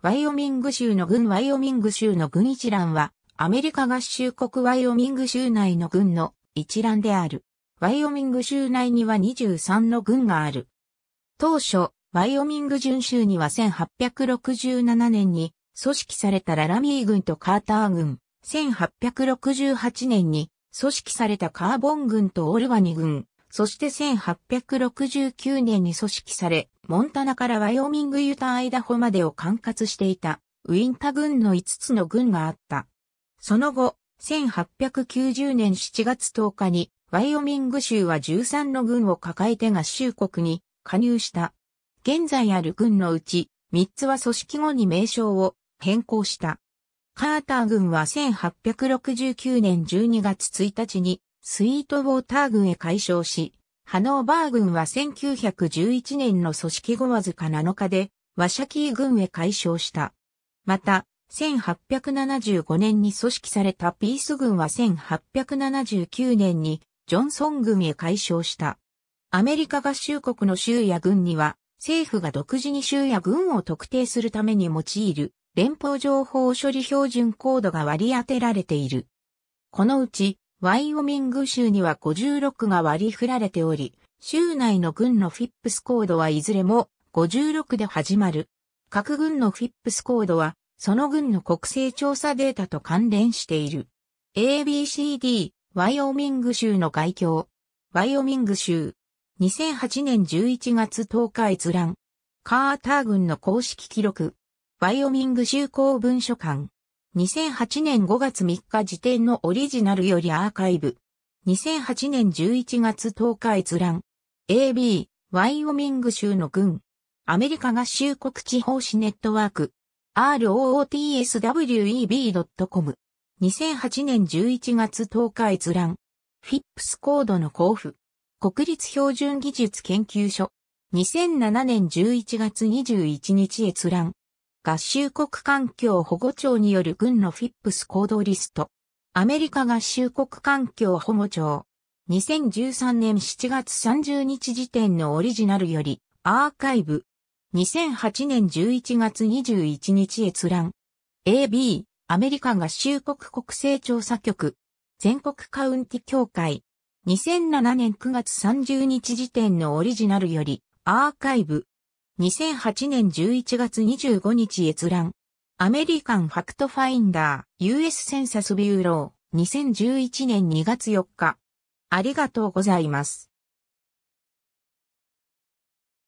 ワイオミング州の軍ワイオミング州の軍一覧は、アメリカ合衆国ワイオミング州内の軍の一覧である。ワイオミング州内には23の軍がある。当初、ワイオミング準州には1867年に組織されたララミー軍とカーター軍、1868年に組織されたカーボン軍とオルバニ軍、そして1869年に組織され、モンタナからワイオミングユタアイダホまでを管轄していた、ウィンタ軍の5つの軍があった。その後、1890年7月10日に、ワイオミング州は13の軍を抱えて合衆国に加入した。現在ある軍のうち、3つは組織後に名称を変更した。カーター軍は1869年12月1日にスイートウォーター軍へ改称し、ハノーバー軍は1911年の組織後わずか7日で、ワシャキー軍へ改称した。また、1875年に組織されたピース軍は1879年にジョンソン軍へ改称した。アメリカ合衆国の州や軍には政府が独自に州や軍を特定するために用いる連邦情報処理標準コードが割り当てられている。このうちワイオミング州には56が割り振られており、州内の軍のフィップスコードはいずれも56で始まる。各軍のフィップスコードは、その軍の国勢調査データと関連している。ABCD、ワイオミング州の外境。ワイオミング州。2008年11月10日閲覧。カーター軍の公式記録。ワイオミング州公文書館。2008年5月3日時点のオリジナルよりアーカイブ。2008年11月10日閲覧。AB、ワイオミング州の軍。アメリカ合衆国地方紙ネットワーク。rootsweb.com。2008年11月10日閲覧。フィップスコードの交付。国立標準技術研究所。2007年11月21日閲覧。合衆国環境保護庁による軍のフィップス行動リスト。アメリカ合衆国環境保護庁。2013年7月30日時点のオリジナルよりアーカイブ。2008年11月21日閲覧。AB、アメリカ合衆国国勢調査局。全国カウンティ協会。2007年9月30日時点のオリジナルよりアーカイブ。2008年11月25日閲覧。アメリカンファクトファインダー、US センサスビューロー、2011年2月4日。ありがとうございます。